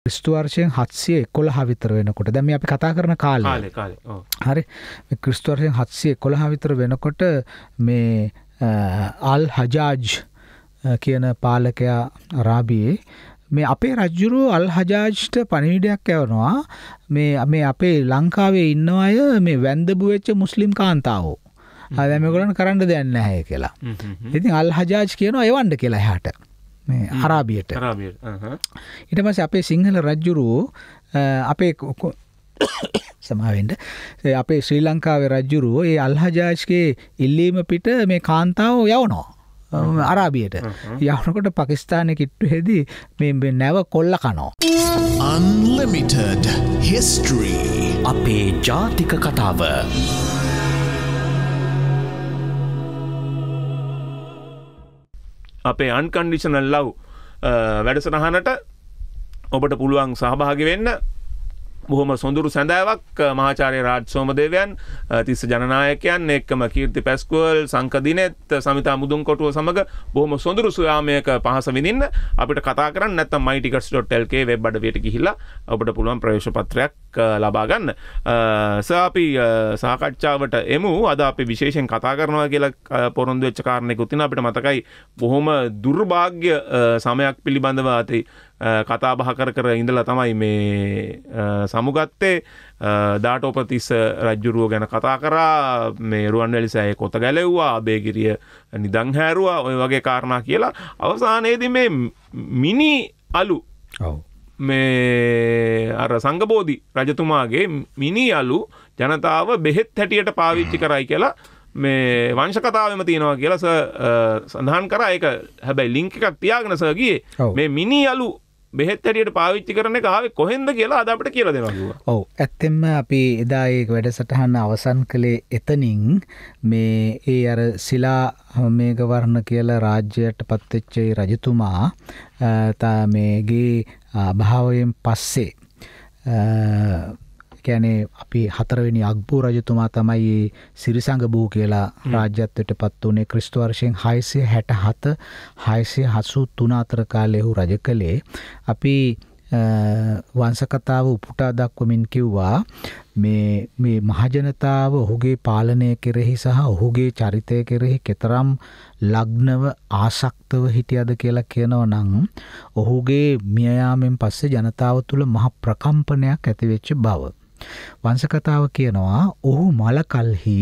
ක්‍රිස්තුවර්ශයෙන් හත්සිය කොළ හවිතර වෙනකොට දැම අපි කතා කරන කාල හරි ක්‍රිස්තුවර්ශයෙන් හත්සිය කොළ හවිතර වෙනකොට මේ අල් හජාජ් කියන පාලකයා රාබියේ මේ අපේ රජ්ජුරු අල් හජාජ්ට පණිවිඩයක් ඇවනවා මේ මේ අපේ ලංකාවේ ඉන්න අය මේ වැන්දබු වෙච්ච මුස්ලිම් කාන්තාවෝ හදමකොලන් කරන්න දෙන්න හැය කියලා ඉතින් අල් හජාජ් කියනවා එවන්ඩ කියලා හට මේ අරාබියට ඉට පස අපේ සිංහල රජ්ජුරුවෝ අපේ සමාවෙන්ට අපේ ශ්‍රී ලංකාවේ රජ්ජුරුවෝ ඒ අල්හජාජ්ගේ ඉල්ලීම පිට මේ කාන්තාව යවනෝ අරාබියට යවනකොට පකිස්ානය කිට්ටු හෙදී මේ නැව කොල්ල කනෝ. අන්ලමිටඩ හිස්ටරී අපේ ජාතික කතාව. අපේ අන්කන්ඩිෂනල් ලව් වැඩසනහනට ඔබට පුළුවන් සහභාගි වෙන්න බොහොම සොඳුරු සැඳෑවක් මහාචාරය රාජ් සෝමදේවයන් තිස්ස ජනනායකයන් එක්කම කීර්ති පැස්කුවල් සංකදිනෙත් සමිතා මුදුන් කොටුව සමඟ බොහොම සොඳුරු සුයාමයක පහස විඳින්න අපිට කතා කරන්න නැත්තම් මයිටිකස්.lk වෙබ් අඩවියට ගිහිල්ලා ඔබට පුළුවන් ප්‍රවේශ පත්‍රයක් ලබා ගන්න සාපි සාකච්ඡාවට එමු අද අපි විශේෂෙන් කතා කරනවා කියලා පොරොන්දු වෙච්ච කාරණයකුත් තියෙනවා අපිට මතකයි බොහොම දුර්භාග්‍ය සමයක් පිළිබඳව ඇති කතා බහ කර කර ඉඳලා තමයි මේ සමුගත්තේ දාටෝපතිස්ස රජ්ජුරුව ගැන කතා කරා මේ රුවන් වැලිසෑය කොත ගැලෙව්වා අබේගිරිය නිදංහැරුවා ඔය වගේ කාරණා කියලා අවසානයේදී මේ මිනි අලු මේ අර සංගබෝධි රජතුමාගේ මිනි අලු ජනතාව බෙහෙත් හැටියට පාවිච්චි කරයි කියලා මේ වංශකතාවම තියෙනවා කියලස සඳහන් කරා එක හැබැයි ලිංක එකක් තියාගෙන සගිය මේ මිනි අලු බෙහෙත් හැටියට පාවිච්චි කරන එක ආවේ කොහෙන්ද කියලා අද අපිට කියලා දෙනවා කිව්වා. ඔව් ඇත්තෙන්ම අපි එදා ඒ වැඩසටහන අවසන් කළේ එතනින් මේ ඒ අර සිලා මේඝවර්ණ කියලා රාජ්‍යයට පත්වෙච්ච රජතුමා තා මේගේ භාවයෙන් පස්සේ කැනේ අපි හතරවෙනි අක්බූ රජතුමා තමයි සිරිසඟ බූ කියලා රාජ්‍යත්වයට පත් වනේ ක්‍රිස්තුවර්ශයෙන් හයිසිය හැට හත හයිසිය හසු තුනාතර කාලෙහු රජ කළේ. අපි වංසකතාව උපුටා දක්වමින් කිව්වා මේ මහජනතාව ඔහුගේ පාලනය කෙරෙහි සහ ඔහුගේ චරිතය කෙරෙහි කෙතරම් ලග්නව ආසක්තව හිටියද කියලා කියනව නං ඔහුගේ මියයාමෙන් පස්සේ ජනතාව තුළ මහ ප්‍රකම්පනයක් ඇතිවෙච්ච බව. වංශ කතාව කියනවා ඔහු මල කල්හි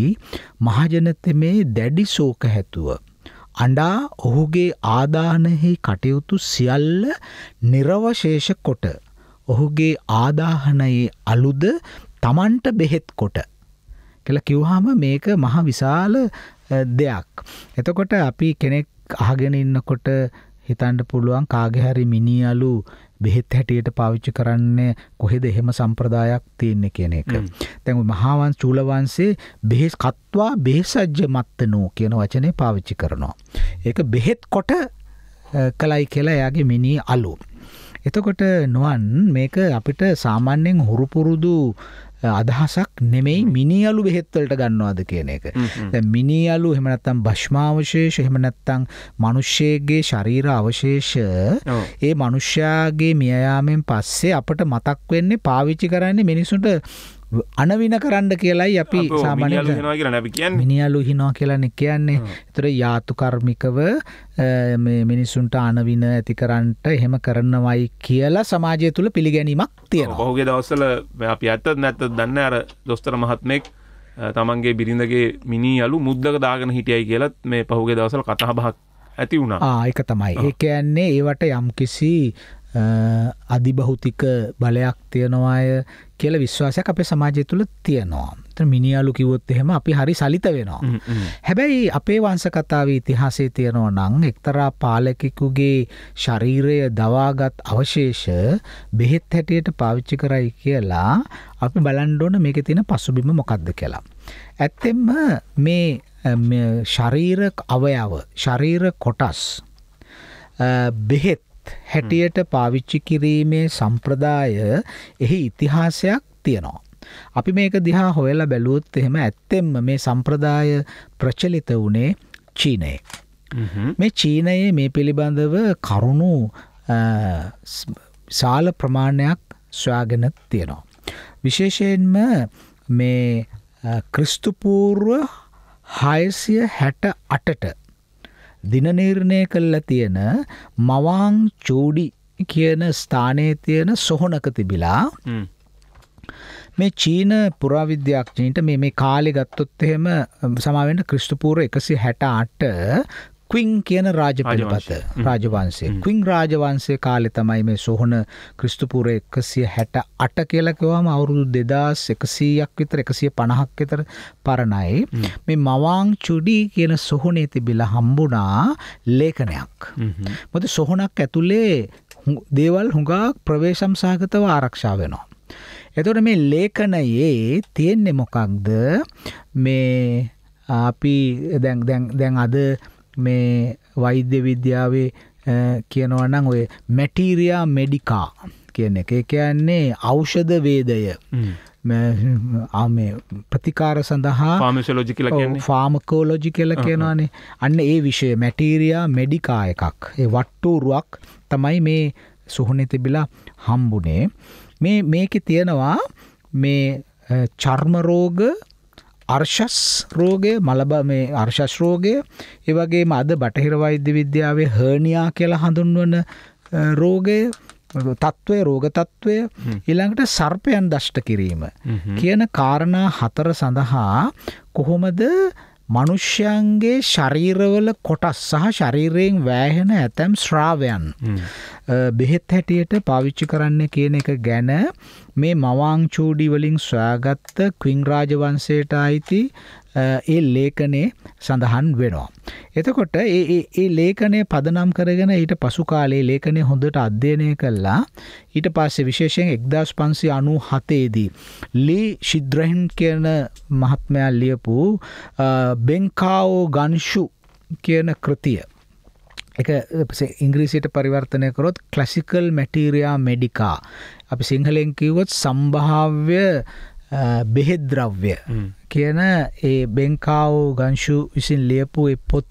මහජනතමේ දැඩි ශෝක හැතුව අඬා ඔහුගේ ආදාහනෙහි කටයුතු සියල්ල නිර්වශේෂ කොට ඔහුගේ ආදාහනයේ අලුද තමන්ට බෙහෙත් කොට කියලා කිව්හම මේක මහ විශාල දෙයක්. එතකොට අපි කෙනෙක් අහගෙන ඉන්නකොට හිතන්ට පුළුවන් කාගෙහැරි මිනිියලු බෙහෙත් හැටියට පාවිච්චි කරන්නේ කොහෙද එහෙම සම්ප්‍රදායක් තියන්නේ කියන එක. තැන් මහාවන් චූලවන්සේ බෙහෙස් කත්වා බේසජ්්‍ය මත්තනූ කියන වචනය පාවිච්චි කරනවා. ඒක බෙහෙත් කොට කලයි කියලා එයාගේ මිනී අලු. එතකොට නොවන් මේක අපිට සාමාන්‍යෙන් හුරුපුරුදු අදහසක් නෙමෙයි මිනිියලු බෙහෙත්වලට ගන්නවාද කියන එක. මිනිියලු හෙමනත්තම් භශ්මාවශේෂ හෙමනැත්තං මනුෂ්‍යයගේ ශරීර අවශේෂ ඒ මනුෂ්‍යයාගේ මියයාමෙන් පස්සේ අපට මතක් වෙන්නේ පාවිච්චි කරන්නේ මිනිසුන්ට අනවින කරන්න කියලායි අපි සාමාන්‍ය මිනිියලු හිනවා කියලන කියන්නේ තර යාතුකර්මිකව මිනිස්සුන්ට අනවින ඇති කරන්නට එහෙම කරන්නවයි කියලා සමාජය තුළ පිළිගැනීමක් තියෙන ඔහුගේ දවසල අපි ඇත්තත් නැත්ත දන්න අර දොස්තර මහත්මෙක් තමන්ගේ බිරිඳගේ මිනිියලු මුද්දක දාගෙන හිටියයි කියලත් මේ පහුගේ දවසල කතා බහක් ඇති වුණා ආයක තමයි ඒ කියන්නේ ඒවට යම්කිසි අධිබහුතික බලයක් තියෙනවාය කියල විශ්වාසයක් අපේ සමාජය තුළ තියෙනවා. මිනිියලු කිවොත් එහෙම අපි හරි සලිත වෙනවා. හැබැයි අපේ වංසකතාව ඉතිහාසේ තියෙනව නං එක්තරා පාලකෙකුගේ ශරීරය දවාගත් අවශේෂ බෙහෙත් හැටියට පාවිච්චි කරයි කියලා අපි බලන්ඩෝන මේක තියෙන පසුබිම මොකක්ද කියලා. ඇත්තෙම මේ ශරීර අවයාව ශරීර කොටස් බෙහෙත් හැටියට පාවිච්චි කිරීමේ සම්ප්‍රදාය එහි ඉතිහාසයක් තියෙනවා. අපි මේක දිහා හොයලා බැලුවොත් එහෙම ඇත්තෙම මේ සම්ප්‍රදාය ප්‍රචලිත වනේ චීනයේ. මේ චීනයේ මේ පිළිබඳව කරුණු සාල ප්‍රමාණයක් ස්වාගෙන තියෙනවා. විශේෂයෙන්ම මේ ක්‍රිස්තුපූර්ව හයසිය හැට අටට දින නිර්ණය කල්ලා තියෙන මවාං චූඩි කියන ස්ථානයේ තියෙන සොහොනක තිබිලා මේ චීන පුරාවිද්‍යයක්ඥීන්ට මේ කාලෙ ගත්තොත් එහෙම සමාවෙන්ට ක්‍රිස්ටපූර එකසි හැට අට ක්වින් කියන රාජපිලිපත රාජවන්සේ ක්වින් රාජවන්සේ කාලෙ තමයි මේ සොහොන ක්‍රිස්තුපුර එකසිය හැට අට කියලකවම අවුරුදු දෙදස් එකසීයක් විතර එකසිය පණහක් විතර පරණයි මේ මවාං චුඩි කියන සොහොනේ තිබිල හම්බුනා ලේඛනයක් මොද සොහොනක් ඇතුලේ දේවල් හුඟක් ප්‍රවේශම් සාගතව ආරක්ෂා වෙනවා. එතොට මේ ලේඛනයේ තියෙන්නේ මොකක්ද මේ අපි දැන් අද මේ වෛද්‍ය විද්‍යාවේ කියනවනම් ඔය මැටීරයා මෙඩිකා කියන එක කියන්නේ ඖෂධ වේදය ආමේ ප්‍රතිකාර සඳහා ෆාමසලෝජි කියලා කියන්නේ ෆාමකෝලොජි කියලා කියනවානේ අන්න ඒ විෂය මැටීරියා මෙඩිකා එකක් ඒ වට්ටෝරුවක් තමයි මේ සුහුණේ තිබිලා හම්බුනේ මේ මේකේ තියෙනවා මේ චර්ම රෝග අර්ශස් රෝගය මලබ මේ අර්ශස් රෝගය ඒවගේම අද බටහිර වෛද්‍ය විද්‍යාවේ හර්නියා කියලා හඳුන්වන රෝගය තත්ත්වය රෝග තත්ත්වය ඊළඟට සර්පයන් දෂ්ට කිරීම කියන කාරණා හතර සඳහා කොහොමද මනුෂ්‍යයන්ගේ ශරීරවල කොටස් සහ ශරීරයෙන් වෑහෙන ඇතැම් ශ්‍රාවයන් බෙහෙත් හැටියට පාවිච්චි කරන්න කියන එක ගැන මේ මවාං චූඩි වලින් සොයාගත්ත ක්විං රාජවංශයට අයිති ඒ ලේඛනේ සඳහන් වෙනවා. එතකොට ඒ ලේඛනය පදනම් කරගෙන ඊට පසු කාලේ ලේඛනය හොඳට අධ්‍යයනය කළා ඊට පස්සේ විශේෂයෙන් එක්දස් පන්සි අනු හතේදී. ලී ශිද්‍රහින් කියන මහත්මයා ලියපු බෙංකාවෝ ගංශු කියන කෘතිය. එක ඉංග්‍රීසිට පරිවර්තනය කරොත් කලසිකල් මැටීරයා මෙඩිකා. අපි සිංහලෙන් කිව්වොත් සම්භාව්‍ය බෙහෙද්‍රව්‍ය කියන ඒ බෙංකාවෝ ගංශු විසින් ලියපු පොත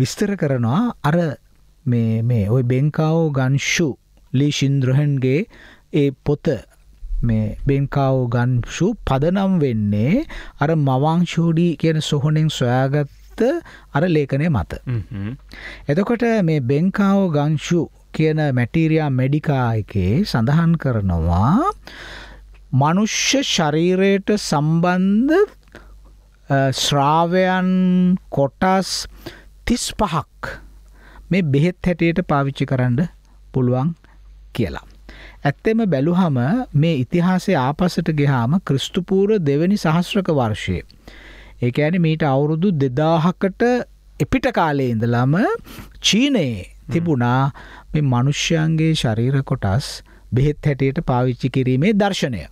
විස්තර කරනවා අර මේ ඔය බෙංකාවෝ ගංශු ලී ශින්ද්‍රහන්ගේ ඒ පොත මේ බෙන්කාවෝ ගන්ෂු පදනම් වෙන්නේ අර මවංශෝඩී කියන සොහොනෙන් සොයාගත්ත අර ලේඛනය මත. එතකොට මේ බෙන්කාවෝ ගංශු කියන මැටීරයා මෙඩිකා එකේ සඳහන් කරනවා මනුෂ්‍ය ශරීරයට සම්බන්ධ ශ්‍රාවයන් කොටස් තිස් පහක් මේ බෙහෙත් හැටියට පාවිච්චි කරන්න පුළුවන් කියලා. ඇත්තෙම බැලුහම මේ ඉතිහාසේ ආපසට ගෙහාම ක්‍රිස්තුපූර දෙවැනි සහස්්‍රක වර්ෂයේ. ඒක ඇන මීට අවුරුදු දෙදාහකට එපිට කාලේ ඉඳලම චීනයේ තිබුණා මේ මනුෂ්‍යයන්ගේ ශරීර කොටස් බෙහෙත් හැටියට පාවිච්චි කිරීමේ දර්ශනය.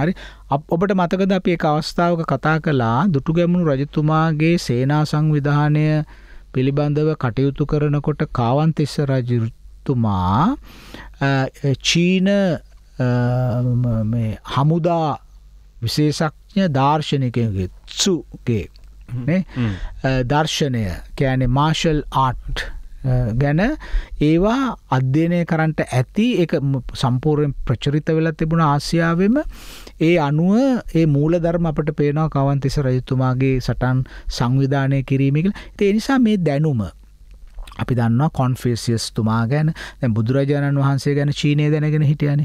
හරි ඔබට මතකද අපේ අවස්ථාවක කතා කලා දුටු ගැමුණු රජතුමාගේ සේනා සංවිධානය පිළිබඳව කටයුතු කරනකොට කාවන්තිස්ස රජතුමා චීන හමුදා විශේෂඥ දර්ශනකගේ ත්සුගේ දර්ශනය කෑනෙ මාශල් ආට් ගැන ඒවා අධ්‍යයනය කරන්නට ඇති එක සම්පූර්යෙන් ප්‍රචරිත වෙලා තිබුණ ආසියාවෙම ඒ අනුව ඒ මූලධර්ම අපට පේනවා කවන්තිස රජතුමාගේ සටන් සංවිධානය කිරීමකල ඒ නිසා මේ දැනුම අපි දන්න කොන්ෆිසිස් තුමා ගැන දැ බුදුරජාණන් වහන්සේ ගැන චීනය දැනගෙන හිටියන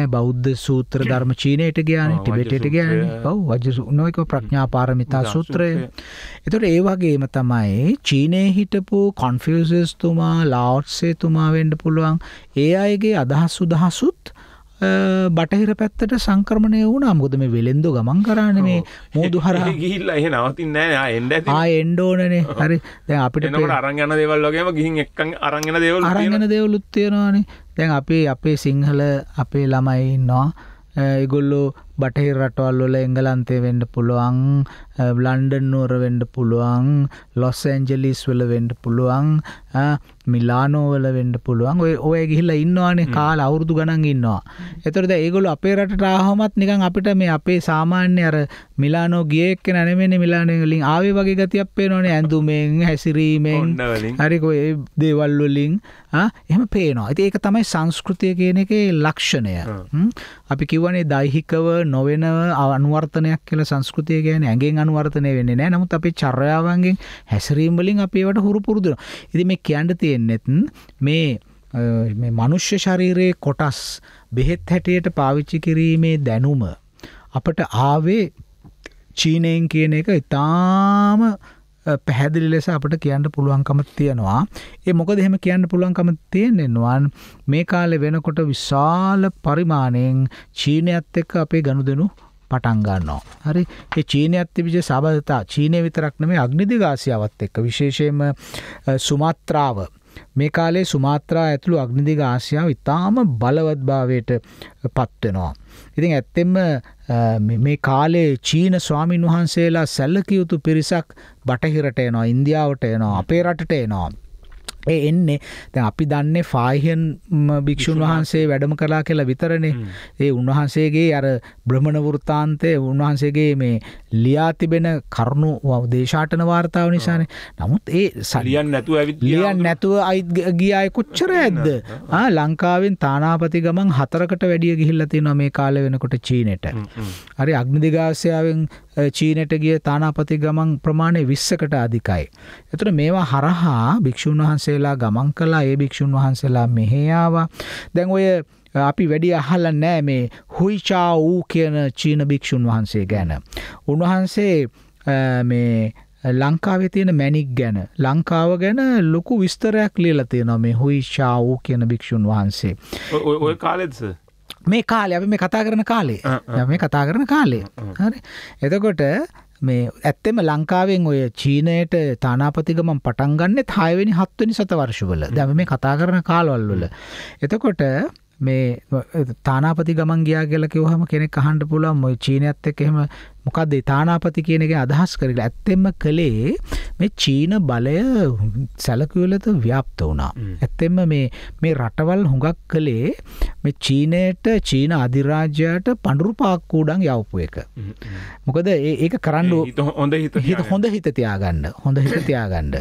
ඇ බෞද්ධ සූත්‍ර ධර්ම චීනයට ගයාන ටිබෙටට ගැන ඔව වජ නොයක ප්‍රඥා පාරමිතා සූත්‍රය එතට ඒවාගේම තමයි චීනය හිටපු කොන්ෆිසිස් තුමා ලාවට්සේ තුමා වෙන්ඩ පුළුවන් ඒ අයගේ අදහස් සුදහසුත් බටහිර පැත්තට සංක්‍රමණය වුණා මුද මේ වෙළෙන්දෝ ගමන් කරන්න මේ මුදු හර ගිල්ල එහ නවතින්න එඩ එන්ඩෝනනේ හරි දැ අපිට අරගන්න දෙවල් වගේම ගිහින් එක් අරගෙන දෙවල් අරගෙන දෙවලුත් තියෙනවානේ දැන් අපේ අපේ සිංහල අපේ ළමයි ඉන්නවා ඒගොල්ලෝ බටහිර රටවල්ලොල එංගලන්තේ වෙන්ඩ පුළුවන් බ්ලන්ඩන් නුවර වෙන්ඩ පුළුවන් ලොස් ඇන්ජලිස් වල වෙන්ඩ පුළුවන් මිලානෝවල වෙන්ඩ පුළුවන් ඔය ඔය ගිහිල්ල ඉන්නවාන කාල අවුරුදු ගණන් ඉන්නවා. එතොරද ඒගොලු අපේ රට රාහමත් නිකන් අපිට මේ අපේ සාමාන්‍ය අර මිලානෝ ගියෙක් නැනමෙන මිලානයලින් ආවේ වගේ ගතියක් පේනොනේ ඇඳුමෙන් හැසිරීමෙන් හරිකො ඒ දේවල්වලින් එහම පේනවා ඇති ඒක තමයි සංස්කෘතිය කියන එක ලක්ෂණය අපි කිවනේ දෛහිකව නොවෙනව අනුවර්තනයක් කියල සංස්කෘතිය ගැන ඇගෙන් අනුවර්තනය වෙන්නේ නෑ නමුත් අපි චර්යාවන්ගේ හැසිරීම්වලින් අපේවට හුරු පුරුදුර ඉදි මේ කියන්න තියෙන තියෙන්නෙත් මේ මේ මනුෂ්‍ය ශරීරයේ කොටස් බෙහෙත් හැටියට පාවිච්චි කිරීමේ දැනුම අපට ආවේ චීනයෙන් කියන එක ඉතාම පැහැදිලි ලෙස අපට කියන්න පුළුවන්කම තියෙනවා. ඒ මොකද එහෙම කියන්න පුළුවන්කම තියෙන්නේවන් මේ කාලේ වෙනකොට විශාල පරිමාණයෙන් චීනයත් එක්ක අපේ ගනුදෙනු පටන් ගන්නවා. හරි. ඒ චීනයත් තිබිච්ච සබඳතා චීනය විතරක් නෙමෙයි අග්නිදිගාසියාවත් එක්ක විශේෂයෙන්ම සුමාත්‍රාව මේ කාලේ සුමාත්‍රා ඇතුළු අග්නිදිග ආසියාව ඉතාම බලවත්භාවයට පත්වෙනවා. ඉතින් ඇත්තෙම මේ කාලේ චීන ස්වාමීන් වහන්සේලා සැල්ලකියයුතු පිරිසක් බටහිරට එනවා ඉන්දියාවට එනවා අපේ රටට එනවා. ඒ එන්නේ දැන් අපි දන්නේ ෆාහියන් භික්ෂුන් වහන්සේ වැඩම කළා කියලා විතරනේ ඒ උන්වහන්සේගේ අර බ්‍රහමණ වෘත්තාන්තයේ උන්වහන්සේගේ මේ ලියා තිබෙන කරුණු දේශාටන වාර්තාව නිසානේ නමුත් ඒ සලියන් නැතුව ඇවිත් ලියන් නැතුව අයිත් ගිය අය කොච්චර ඇද්ද ආ ලංකාවෙන් තානාපති ගමන් හතරකට වැඩිය ගිහිල්ලා තියෙනවා මේ කාලේ වෙනකොට චීනෙට හරි අග්නිදිගාසියාවෙන් චීනයට ගිය තානාපති ගමන් ප්‍රමාණය 20කට අධිකයි. එතකොට මේවා හරහා භික්ෂුන් වහන්සේලා ගමන් කළා. ඒ භික්ෂුන් වහන්සේලා මෙහි ආවා. දැන් ඔය අපි වැඩි අහලා නැහැ මේ හුයිචා වූ කියන චීන භික්ෂුන් වහන්සේ ගැන. උන්වහන්සේ මේ ලංකාවේ තියෙන මැණික් ගැන ලංකාව ගැන ලොකු විස්තරයක් ලියලා තියෙනවා මේ හුයිචා වූ කියන භික්ෂුන් වහන්සේ. ඔය කාලෙද්ද මේ කාලේ අපි මේ කතා කරන කාලේ මේ කතා කරන කාලේ හරි එතකොට මේ ඇත්තෙම ලංකාවෙන් ඔය චීනයට තානාපතිගමන් පටන් ගන්නෙ 6 වෙනි 7 වෙනි සතවර්ෂවල. දැන් මේ කතා කරන කාලවල වල. එතකොට මේ තානාපති ගමන් ගියා කියලා කිව්වහම කෙනෙක් අහන්න පුළුවන් මොයි චීනයත් එක්ක එහෙම මොකක්ද තානාපති කියන එක අදහස් කරල ඇත්තෙම කළේ මේ චීන බලය සැලකවලත ව්‍යාප්ත වුණා. ඇත්තෙම මේ රටවල් හුඟක් කළේ මේ චීනයට චීන අධිරාජ්‍යයට පඩුරුපාක්කූඩන් යවපු එක. මොකද ඒක කරන්න හොඳ හිත හොඳ හිත තියාගන්න හොඳ හිත තියාගන්න.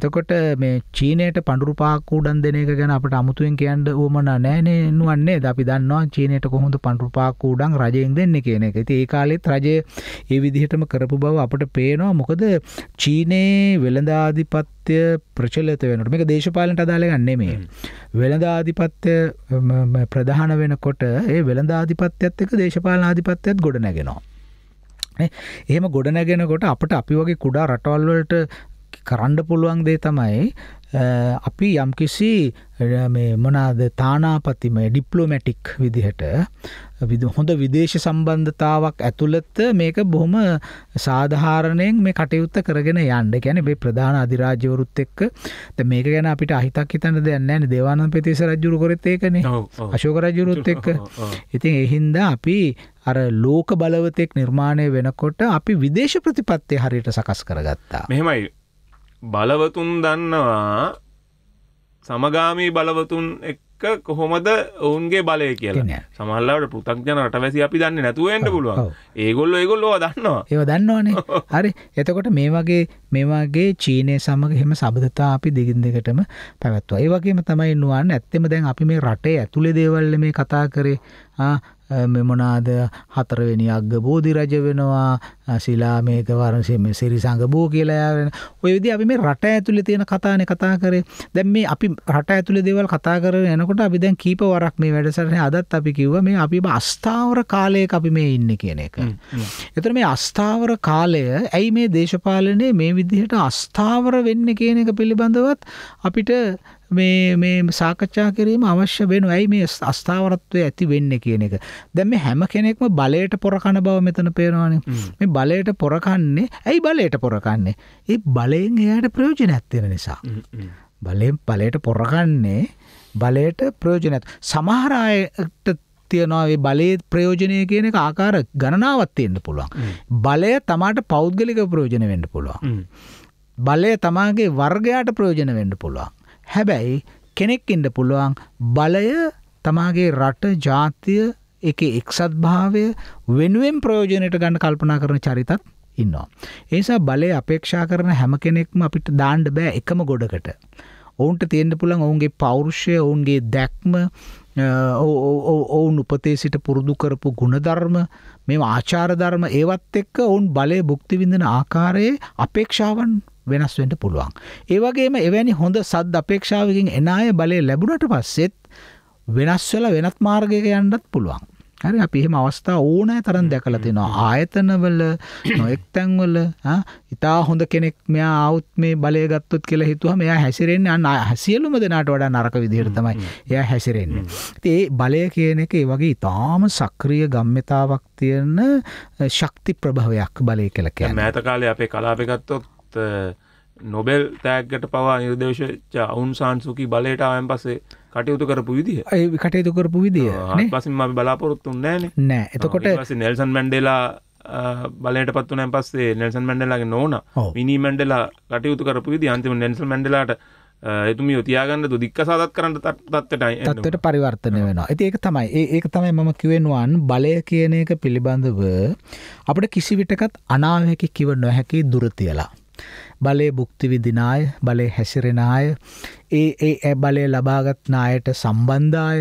එතකොට මේ චීනයට පඩුරුපාකූඩන් දෙන එක ගැන අපට අමුතුවෙන් කියන්ඩ ඕමන නෑනේ නුවන්නේ අපි දන්නවා චීනයට කොහොඳ පඩුරුපාකූඩන් රජයෙන් දෙන්න කියන එක ති ඒ කාලෙත් රජය ඒ විදිහටම කරපු බව අපට පේනවා මොකද චීනයේ වෙළඳාධිපත්‍ය ප්‍රචලිත වෙනට මේක දේශපාලට අදාළගන්නේ මේ වෙළඳාධිපත්‍ය ප්‍රධාන වෙනකොට ඒ වෙළඳාධිපත්‍යත් එක දේශපාල ආධිපත්‍යත් ගොඩ නැගෙනවා එහෙම ගොඩ නැගෙනකොට අපට අපි වගේ කුඩා රටවල්වලට කරන්න පුළුවන් දේ තමයි අපි යම්කිසි මොනාද තානාපතිමය ඩිප්ලෝමැටික් විදිහට හොඳ විදේශ සම්බන්ධතාවක් ඇතුළත මේක බොහොම සාධාරණයෙන් මේ කටයුත්ත කරගෙන යන්න ගැන මේ ප්‍රධාන අධිරාජ්‍යවරුත් එක්ක මේක ගැන අපිට අහිතක් හිතන්න දෙන්නන දෙවානන් පෙතිස රජුරු කොරත්තේකන අශෝක රජුරුත් එක්ක ඉතින් එහින්දා අපි අර ලෝක බලවතෙක් නිර්මාණය වෙනකොට අපි විදේශ ප්‍රතිපත්තය හරියට සකස් කරගත්තා මෙහෙමයි බලවතුන් දන්නවා සමගාමී බලවතුන් එක් එක්ක කොහොමද ඔවුන්ගේ බලය කියලා සමල්ලාට පෘතක්ජන රටවැසි අපි දන්න නැතුවෙන්ට පුළුවන් ඒගොල්ල ඒගොල්ලෝ දන්නවා ඒව දන්නවානේ හරි එතකොට මේ වගේ මේවාගේ චීනය සමඟ හෙම සබඳතා අපි දිගින් දෙකටම පැවැත්වා ඒ වගේම තමයි නුවන් ඇත්තෙම දැන් අපි මේ රටේ ඇතුළෙ දේවල්ල මේ කතා කරේ මෙමනාද හතරවෙනි අග්ග බෝධි රජ වෙනවා ශිලා මේක වරසෙම සිරිසඟ බෝ කියලා යන ඔය විදිහ අපි මේ රට ඇතුලේ තියෙන කතානේ කතා කරේ දැන් මේ අපි රට ඇතුලේ දේවල් කතා කරගෙන යනකොට අපි දැන් කීප වරක් මේ වැඩසටහනේ අදත් අපි කිව්වා මේ අපි අස්ථාවර කාලයක අපි මේ ඉන්නේ කියන එක. ඒතර මේ අස්ථාවර කාලය ඇයි මේ දේශපාලනේ මේ විදිහට අස්ථාවර වෙන්නේ කියන එක පිළිබඳවත් අපිට මේ මේ සාකච්ඡා කිරීම අවශ්‍ය වෙනවා. ඇයි මේ අස්ථාවරත්වය ඇති වෙන්නේ කියන එක. දැන් මේ හැම කෙනෙක්ම බලයට පොරකන බව මෙතන පේනවානේ. මේ බලයට පොරකන්නේ ඇයි බලයට පොරකන්නේ? ඒ බලයෙන් එයාට ප්‍රයෝජනයක් තියෙන නිසා. බලයෙන් බලයට පොරකන්නේ බලයට ප්‍රයෝජනයක්. සමහර අයට තියෙනවා ඒ බලයේ ප්‍රයෝජනය කියන එක ආකාර ගණනාවක් තියෙන්න පුළුවන්. බලය තමාට පෞද්ගලික ප්‍රයෝජන වෙන්න පුළුවන්. බලය තමාගේ වර්ගයාට ප්‍රයෝජන වෙන්න පුළුවන්. හැබැයි කෙනෙක් ඉන්න පුළුවන් බලය තමාගේ රට ජාතිය එක එක්සත් භාවය වෙනුවෙන් ප්‍රයෝජනයට ගන්න කල්පනා කරන චරිතත් ඉන්නවා. ඒසා බලය අපේක්ෂා කරන හැම කෙනෙක්ම අපිට දාණ්ඩ බෑ එකම ගොඩකට. ඔවුන්ට තියෙන්න්න පුළන් ඔවුන්ගේ පෞරුෂය ඔවුන්ගේ දැක්ම ඔවුන් උපතේ සිට පුරුදු කරපු ගුණධර්ම මෙම ආචාරධර්ම ඒවත් එක්ක ඔවුන් බලය බුක්තිවිඳන ආකාරයේ අපේක්ෂාවන් වෙනස් වෙන්න පුළුවන්. ඒ වගේම එවැනි හොඳ සද් අපේක්ෂාවකින් එන අය බලය ලැබුණට පස්සෙත් වෙනස් වෙලා වෙනත් මාර්ගයක යන්නත් පුළුවන්. හරි අපි එහෙම අවස්ථා ඕනෑ තරම් දැකලා තිනවා. ආයතනවල නොඑක් තැන්වල ඉතා හොඳ කෙනෙක් මෙයා ආවුත් මේ බලය ගත්තොත් කියලා හිතුවම එයා හැසිරෙන්නේ අන්න හැසියලුම දෙනාට වඩා නරක විදිහට තමයි එයා හැසිරෙන්නේ. ඉතින් ඒ බලය කියන එක ඒ වගේ ඉතාම සක්‍රීය ගම්මිතාවක් තියෙන ශක්ති ප්‍රභවයක් බලය කියලා කියන්නේ. මෑත කාලේ අපේ කලාපේ ගත්තොත් ඒත් නොබෙල් තෑග්ගට පවා නිර්දේශ අවුන් සාන්සුකි බලට ආයන් පසේ කටයුතු කරපු විදිහ ඒ කටයුතු කරපු විදිහ පසින් ම බලාපොරොත්තු නෑන නෑ එතකොට නෙල්සන් මැන්ඩෙලා බලට පත්වනෑ පස්සේ නෙල්සන් මැන්ඩලාගේ නෝන මිනි මැන්ඩලා කටයුතු කරපු විදි අන්තිම නෙල්සන් මැන්ඩලාට එතුමිය තියාගන්න දික්ක සාදත් කරන්න තත්වටයි ඇත්තට පරිවර්තනය වෙනවා ඇති ඒක තමයි ඒක තමයි මම කිවෙනවාන් බලය කියන එක පිළිබඳව අපට කිසිවිටකත් අනාවහැකි කිව නොහැකි දුරතියලා බලය බුක්තිවිදිනාය බලය හැසිරෙනය ඒ ඒ බලය ලබාගත් නායට සම්බන්ධාය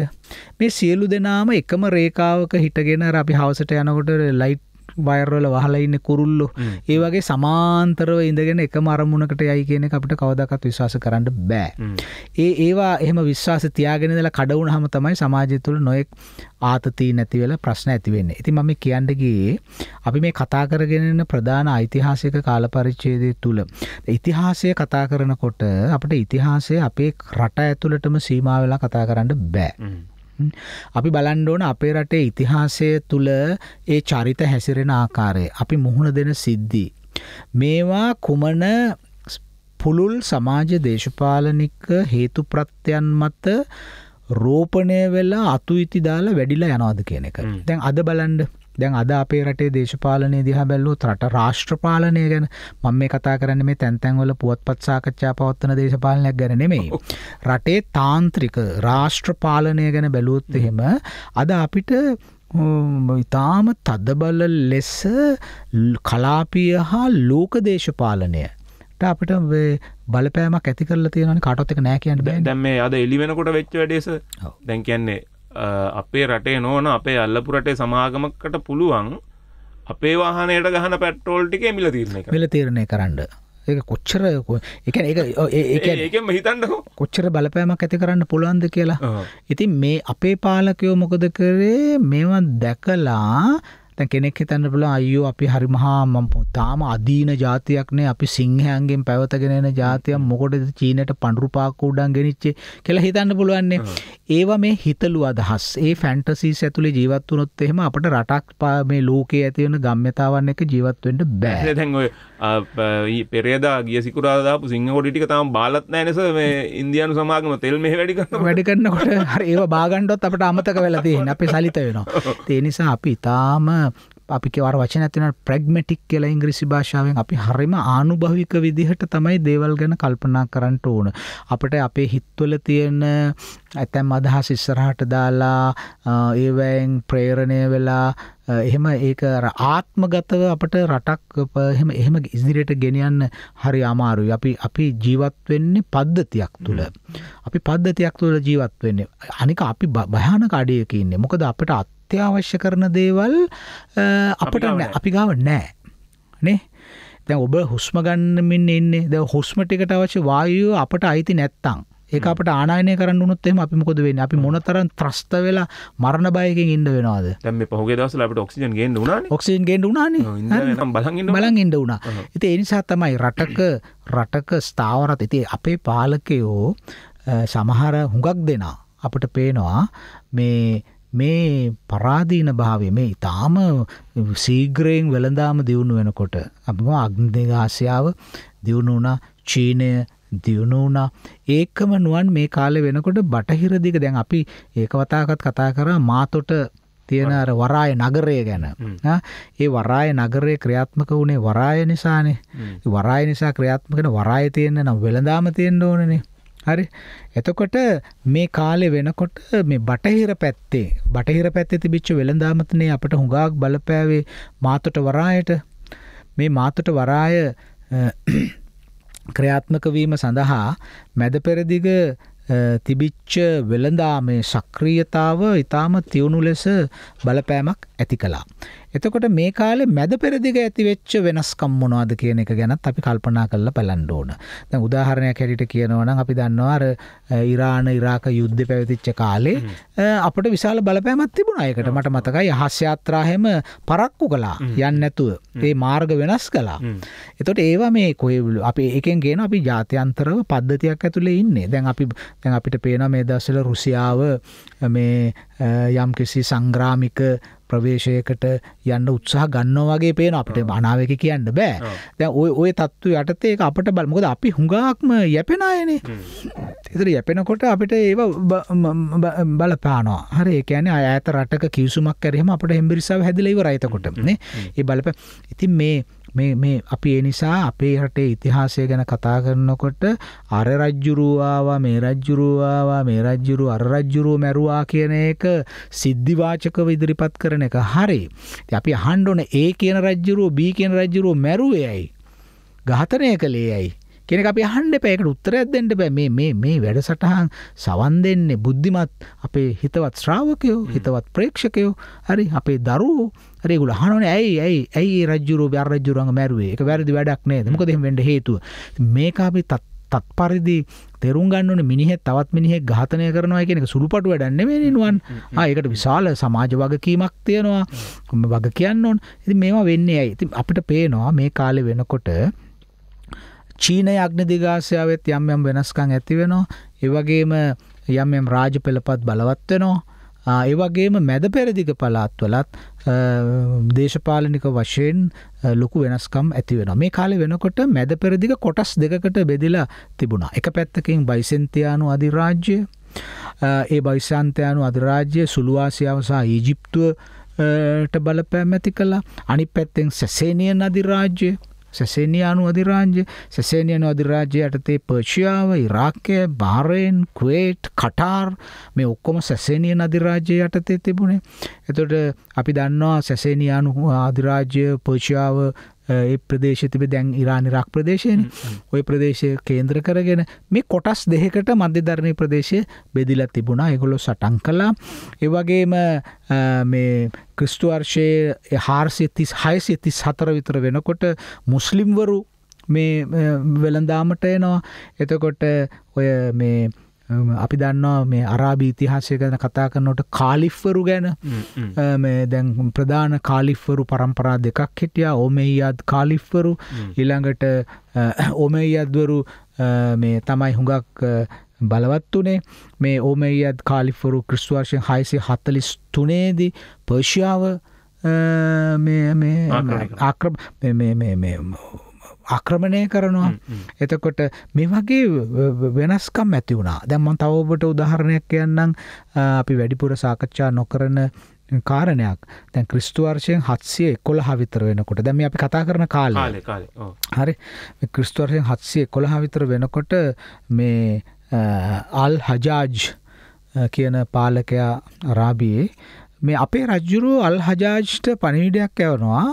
මේ සියලු දෙනාම එකම රේකාවක හිටගෙන අපි හවසට යනකොට ලයිට් වයර්වල වහලා ඉන්න කුරුල්ලෝ ඒ වගේ සමාන්තරව ඉඳගෙන එකම අරමුණකට යයි කියන එක අපිට කවදාකවත් විශ්වාස කරන්න බෑ. ඒ ඒවා එහෙම විශ්වාස තියාගෙන ඉඳලා කඩ වුණාම තමයි සමාජය තුළ නොයෙක් ආතති නැති වෙලා ප්‍රශ්න ඇති වෙන්නේ. ඉතින් මම කියන්න ගියේ අපි මේ කතා කරගෙන ඉන්න ප්‍රධාන ඓතිහාසික කාල පරිච්ඡේදය තුළ ඉතිහාසය කතා කරනකොට අපිට ඉතිහාසය අපේ රට ඇතුළටම සීමා වෙලා කතා කරන්න බෑ. අපි බලන්න ඕන අපේ රටේ ඉතිහාසය තුළ ඒ චරිත හැසිරෙන ආකාරය අපි මුහුණ දෙන සිද්ධි. මේවා කුමන පුළුල් සමාජ දේශපාලනික හේතු ප්‍රත්‍යයන් මත රෝපණය වෙලා අතු ඉති දාලා වැඩිලා යනවාද කියන එක. දැන් අද බලන්ඩ දැන් අද අපේ රටේ දේශපාලනය දිහා බැල්ලුවොත් රට රාෂ්ට්‍රපාලනය ගැන මම මේ කතා කරන්න මේ තැන්තැන්වල පුවත්පත් සාකච්ඡා පවත්වන දේශපාලනයක් ගැන නෙමෙයි. රටේ තාන්ත්‍රික රාෂ්ට්‍රපාලනය ගැන බැලුවොත් එහෙම අද අපිට ඉතාම තදබල ලෙස කලාපිය හා ලෝක දේශපාලනය අපිට බලපෑමක් ඇති කරලා තියෙනන කටොත් එක නෑ කියන්න දැම් මේ අද එලිවෙනකොට වෙච්ච වැඩේස දැන් කියන්නේ අපේ රටේ නෝන අපේ අල්ලපු රටේ සමාගමකට පුළුවන් අපේ වාහනයට ගහන පැට්ටෝල්ටිකේ මිල තීරණය මිල තීරණය කරන්න ඒ කොච්චර එක ඒම හිතන්න කොච්චර බලපෑමක් ඇති කරන්න පුළුවන්ද කියලා ඉතින් මේ අපේ පාලකයෝ මොකද කරේ මේවා දැකලා දැන් කෙනෙක් හිතන්න පුළුවන් අයියෝ අපි හරි මහා මම තාම අදීන జాතියක් නේ අපි සිංහයන්ගෙන් පැවතගෙන එන జాතියක් මොකටද චීනට පඳුරු පාක්කු උඩන් ගෙනිච්චේ කියලා හිතන්න පුළුවන් ඒවා මේ හිතලු අදහස්. ඒ ෆැන්ටසීස් ඇතුලේ ජීවත් වුණොත් එහෙම අපිට රටක් මේ ලෝකයේ ඇති වෙන ගම්‍යතාවන් එක ජීවත් වෙන්න බෑ. දැන් ඔය පෙරේදා ගිය සිකුරාදාපු සිංහකොඩි ටික තාම බාලත් නැහැ නේද මේ ඉන්දියානු සමාගම තෙල් මෙහෙ වැඩි කරනවා. වැඩි කරනකොට හරි ඒව බාගන්නොත් අපිට අමතක වෙලා තියෙන. අපි සලිත වෙනවා. ඒ නිසා අපි ඊටාම අපි කෙවර වචන ඇතිවන ප්‍රග්මටික් කියල ඉංග්‍රිසි භාෂාවෙන් අපි හරිම ආනුභවික විදිහට තමයි දේවල් ගැන කල්පනා කරන්නට ඕන. අපට අපේ හිත්වල තියෙන ඇතැම් අදහස් ඉස්සරහට දාලා ඒවැයින් ප්‍රේරණය වෙලා එහෙම ඒක ආත්මගතව අපට රටක් එහෙම එහෙම ඉදිරියට ගෙනියන්න හරි අමාරුයි. අපි අපි ජීවත් වෙන්නේ පද්ධතියක් තුල. අපි පද්ධතියක් තුල ජීවත් වෙන්නේ. අනික අපි භයානක අඩියක ඉන්නේ. මොකද අපිට අත් අත්‍යවශ්‍ය කරන දේවල් අපට අපි ගාව නෑ නේ දැ ඔබ හුස්ම ගන්නමින් එන්නේ ද හුස්මටිකට අවශ්‍ය වායු අපට අයිති නැත්තං ඒ අපට ආනායනය කරන්නුත් එම අපි මොකද වෙන්න අපි මොනතරන් ත්‍රස්ත වෙලා මරණ බයකින් ඉන්න වෙනවාද දැම පහගේ දසලට ඔක්සිජන් ගෙන් ුණ ඔක්සින් ගෙන් ුණන බලගන්න බලන් ඉඩ වුණා ඇති එනිසා තමයි රටක රටක ස්ථාවරත් ඇති අපේ පාලකයෝ සමහර හුඟක් දෙනා අපට පේනවා මේ මේ පරාදීන භාවය මේ ඉතාම සීග්‍රයෙන් වෙළඳාම දියුණු වෙනකොට. අපම අග්නිදේගාසියාව දියුණුනා චීනය දියුණුනා ඒකම නුවන් මේ කාලෙ වෙනකොට බටහිරදික දැන් අපි ඒක වතාකත් කතා කර මාතොට තියෙන අර වරාය නගරය ගැන ඒ වරාය නගරය ක්‍රියාත්මක වුණේ වරාය නිසානේ වරාය නිසා ක්‍රියාත්මකන වරාය තියෙන්න්න නම් වෙළඳාම තියෙන්න්න ඕනනේ හරි එතකොට මේ කාලෙ වෙනකොට මේ බටහිර පැත්තේ බටහිර පැත්තේ තිබිච්ච වෙළඳාමතනේ අපට හුඟක් බලපෑවේ මාතට වරායට මේ මාතට වරාය ක්‍රියාත්මක වීම සඳහා මැද පෙරදිග තිබිච්ච වෙළඳාමේ සක්‍රියතාව ඉතාම තියුණු ලෙස බලපෑමක් ඇති කලා. එතකොට මේ කාලේ මැද පෙරදිග ඇතිවෙච්ච වෙනස්කම් මොනවද කියන එක ගැනත් අපි කල්පනා කරලා බලන්න ඕන. දැන් උදාහරණයක් හැටියට කියනවා නම් අපි දන්නවා අර ඉරාන ඉරාක යුද්ධය පැවතිච්ච කාලේ අපිට විශාල බලපෑමක් තිබුණා. ඒකට මට මතකයි අහස් යාත්‍රා හැම පරක්කු කළා. යන්නේ නැතුව. ඒ මාර්ග වෙනස් කළා. එතකොට ඒවා මේ කොයි අපි එකෙන් කියන අපි ජාත්‍යන්තරව පද්ධතියක් ඇතුලේ ඉන්නේ. දැන් අපි දැන් අපිට පේනවා මේ දවස්වල රුසියාව මේ යම්කිසි සංග්‍රාමික ප්‍රවේශයකට යන්න උත්සාහ ගන්න වගේ පේන අපට මනාවක කියන්න බෑ දැ ඔය ඔය තත්ත්ව යටතේ අපට බලමුකද අපි හුඟක්ම යැපෙනයන ඉතිරි යැපෙනකොට අපිට ඒ බලපානවා හර ඒකන අඇත රට කිවසුමක් කරෙම අපට එම්බිරිසාව හැදිලව රයිතකොටනේ ඒ බලප ඉතින් මේ මේ මේ අපි ඒ නිසා අපේ රටේ ඉතිහාසය ගැන කතා කරනකොට අර රජ්ජුරුවාව මේ රජ්ජුරුවාව මේ රජ්ජුරු අර රජ්ජුරුව මැරුවා කියන එක සිද්ධිවාචකව ඉදිරිපත් කරන එක හරි. අපි අහන්ඩෝන ඒ කියන රජ්ජුරුව බී කියන රජ්ජුරුව මැරුවේ ඇයි. ඝාතනය කළේ ඇයි. කෙනෙ අපි හන්ඩ පැයකට උත්තරයක් දෙන්නට බෑ මේ මේ මේ වැඩසටහන් සවන් දෙන්නේ බුද්ධිමත් අපේ හිතවත් ශ්‍රාවකයෝ හිතවත් ප්‍රේක්ෂකයෝ හරි අපේ දරුවෝ රේගුල හනන ඇයි ඇයි ඇයි රජුරු බ්‍යරජුරන් මැරුවේ එක වැරදි වැඩක් නෑ මොකද එහෙම වෙන්න හේතුව මේක අපි තත් පරිදි තෙරුම් ගන්නන මිනිහ තවත් මිනිහ ඝාතනය කරනවා කියෙනෙක සුළුපටුව ඩන්නෙේ නිුවන් ඒකට විශාල සමාජ වගකීමක් තියෙනවා වග කියන්න ඕන් ඇති මේවා වෙන්නේ ඇයි ති අපිට පේනවා මේ කාලෙ වෙනකොට චීන යක්න දිගාසයාවත් යම් යම් වෙනස්කං ඇති වෙනවා ඒවගේම යම් යම් රාජ පෙළපත් බලවත්වෙනවා ඒවගේම මැද පෙරදික පලාත්වලත් දේශපාලනික වශයෙන් ලොකු වෙනස්කම් ඇතිවෙන මේ කාලෙ වෙනකොට මැද පෙරදිග කොටස් දෙකට බෙදිලා තිබුණා එක පැත්තකින් බයිසන්තියානු අධිරාජ්‍යය ඒ බයිසන්තයනු අධරාජ්‍යය සුළුවාසියාවසා ඊජිප්තුව ට බලපෑම් ඇති කලා අනි පැත්තෙන් සැසේනය අධිරාජ්‍යය සැසේනියානු අධිරාජ්‍ය සැසේනියනු අධිරාජ්‍ය යටතේ පර්ෂියාව ඉරාක්කය භාරයෙන් කුවේට් කටාර් මේ ඔක්කොම සැසේනිය අධිරාජ්‍ය යටතේ තිබුණේ එතොට අපි දන්නවා සැසේනියානු අධිරාජ්‍ය පර්ෂියාව ඒ ප්‍රදේශ තිබ දැන් ඉරාණ රක් ප්‍රදේශයෙන් ඔය ප්‍රදේශය කේන්ද්‍ර කරගෙන මේ කොටස් දෙහකට මධ්‍යධරණය ප්‍රදේශය බෙදිල තිබුණා එකොලො සටන් කලා ඒවගේම මේ ක්‍රිස්තුවර්ෂයේ හාර්සිය තිස් හයසි තිස් හතර විතර වෙනකොට මුස්ලිම්වරු මේ වෙළඳාමට එනවා එතකොට ඔය මේ අපි දන්නවා මේ අරාබි ඉතිහාසය ගැන කතා කරනට කාලිෆ්වරු ගැන මේ දැන් ප්‍රධාන කාලිෆ්වරු පරම්පරා දෙකක් හිටියා ඕමෙයියත් කාලිෆ්වරු ඉළඟට ඕමෙයියත්වරු මේ තමයි හුඟක් බලවත් වනේ මේ ඕමෙයියත් කාලිෆරු ක්‍රිස්වාර්ශයෙන් හයිසි හත්තලිස් තුනේදී පර්ෂියාව ආක්‍රම ආක්‍රමණය කරනවා. එතකොට මේ වගේ වෙනස්කම් ඇති වුණා. දැන් මම තව ඔබට උදාහරණයක් කියන්නම්. අපි වැඩිපුර සාකච්ඡා නොකරන කාරණයක් දැන් ක්‍රිස්තු වර්ෂයෙන් හත්සිය කොළහ විතර වෙනකොට දැම අපි කතා කරන කාලය හරි ක්‍රිස්තු වර්ෂයෙන් හත්සිය කොළහ විතර වෙනකොට මේ අල් හජාජ් කියන පාලකයා රාබියේ මේ අපේ රජ්ජුරුව අල් හජාජ්ට පණිවිඩයක් ඇවනවා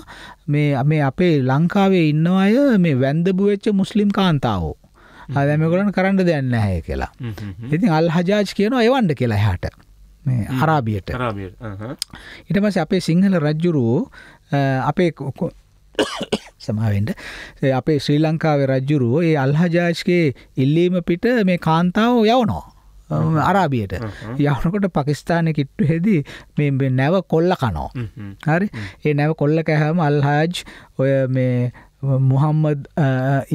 මේ මේ අපේ ලංකාවේ ඉන්න අය මේ වැන්දබු වෙච්ච මුස්ලිම් කාන්තාවෝ හදමකොලන් කරන්න දෙන්න හැය කියලා ඉතින් අල් හජාජ් කියනවා එවන්ඩ කියලා හට මේ හරාබියට ඉට පස අපේ සිංහල රජ්ජුරුවෝ අපේ සමාවෙන්ට අපේ ශ්‍රී ලංකාවේ රජ්ජුරුවෝ ඒ අල්හජාජ්ගේ ඉල්ලීම පිට මේ කාන්තාව යවනවා අරාබියට යවනකොට පකිස්ානය කිට්ටු හෙදී මේ නැව කොල්ල කනෝ හරි ඒ නැව කොල්ල කැහම අල්හාජ් ඔය මේ මුහම්මද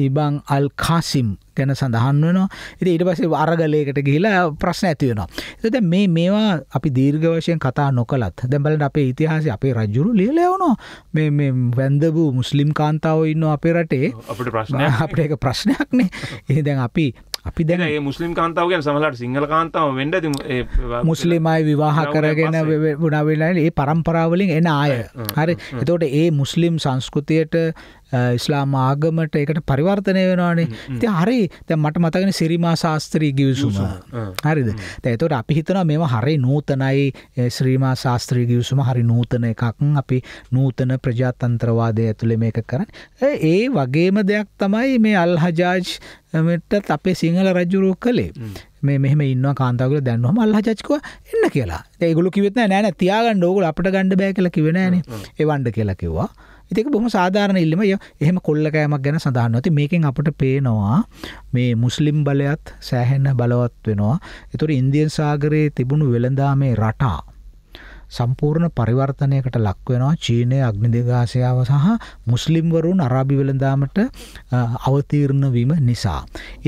ඉබං අල් කාසිම් ගැන සඳහන් වනවා ඉති ඉට පසේ අරගලයකට ගිහිලා ප්‍රශ්න ඇතිවෙනවා එතද මේ මේවා අපි දීර්ඝ වශයෙන් කතා නොකළත් දැබලට අපේ ඉතිහාස අපේ රජුරු ලියලයවනවා මේ වැන්දබූ මුස්ලිම් කාන්තාව ඉන්න අපේ රටේ අපට ප්‍රශ්න අපට එක ප්‍රශ්නයක්නේ ඒ දැන් අපි අපි දැන ඒ මුස්ලිම් කාන්තාවගෙන් සමහලට සිංහල කාන්තාව වෙන්ඩ මුස්ලිමයි විවාහ කරගෙන ගුණවෙලාට ඒ පරම්පරාවලින් එන ආය හරි එතෝට ඒ මුස්ලිම් සංස්කෘතියට ඉස්ලාම ආගමට එකට පරිවර්තනය වෙනවානේ ති හරි තැ මට මතගෙන සිරිමා ශාස්ත්‍රී ගිවිසුම හරිද තැතවට අපි හිතනවා මෙම හරි නූතනයි ශ්‍රීමා ශාස්ත්‍රී ගිවිසුම හරි නූතන එකක් අපි නූතන ප්‍රජාතන්ත්‍රවාදය ඇතුළෙ මේක කරන්න ඒ වගේම දෙයක් තමයි මේ අල්හජාජ් මෙටත් අපේ සිංහල රජුරුව කළේ මේ මෙහම ඉන්න කාන්තාවල දැන්වම අල්හජච්කව එන්න කියලා ඒගුලු කිවෙත් නෑන තියාගන්න ඕගල අපට ගණඩ බෑ කියල කිවෙනෑන එවන්ඩ කියලා කිව්වා ඉතික බොහම සාධාරණ ඉල්ලම ය එහෙම කොල්ලකෑමක් ගැන සඳහන්න ඇති මේකින් අපට පේනවා මේ මුස්ලිම් බලයත් සෑහෙන්න බලවත් වෙනවා එතුර ඉන්දියන් සාගරයේ තිබුණු වෙළඳාමේ රටා සම්පූර්ණ පරිවර්තනයකට ලක් වෙනවා චීනය අග්නිදිගාසයාව සහ මුස්ලිම්වරුන් අරාබි වෙළඳාමට අවතීරණ වීම නිසා.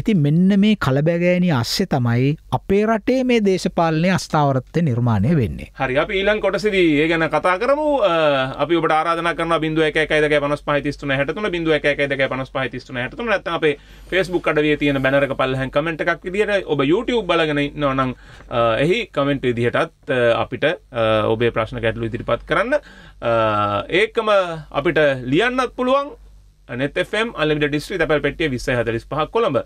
ඉති මෙන්න මේ කලබැගෑනි අස්්‍ය තමයි අපේ රටේ මේ දේශපාලනය අස්ථාවරත්ය නිර්මාණය වෙන්නේ. හරි අප ඊලන් කොටසිද ඒ ගැන කතා කරමු අපි ආරාධන කන බින්දුව එකයිද පනස් පහිතිස්තුන හැටතුන බින්දුව එකයිද පනස් පහිතිස්තුන හැටතු නැත අපේ ෆෙස්බුක් අඩවිය තියෙන බැනරක පල්ලහැන් කමෙන්ට් එකක් විදිට ඔබ YouTube බලගෙන ඉන්නවනම් එහි කමෙන්ට් විදිහටත් අපිට ඔබේ ප්‍රශ්න ගැටලු ඉදිරිපත් කරන්න ඒකම අපිට ලියන්නත් පුළුවන් නෙතම් අලිට ඩිස්ත්‍රී තැල් පෙටිය විස්සය හතලිස් පහක් කොළඹ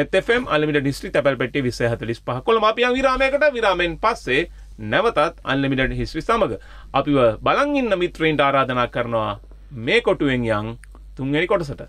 නෙතම් අලිට ඩිස්ත්‍රී තැල් පෙටිය විස්සය හතලිස් පහ කොළඹ අපියන් විරාමයකට විරාමෙන් පස්සේ නැවතත් අල්ලිමිට හිස්වි සමඟ අපිව බලංඉන්න මිත්‍රයින්ට ආරාධනා කරනවා මේ කොටුවෙන් යං තුන්ගනි කොටසට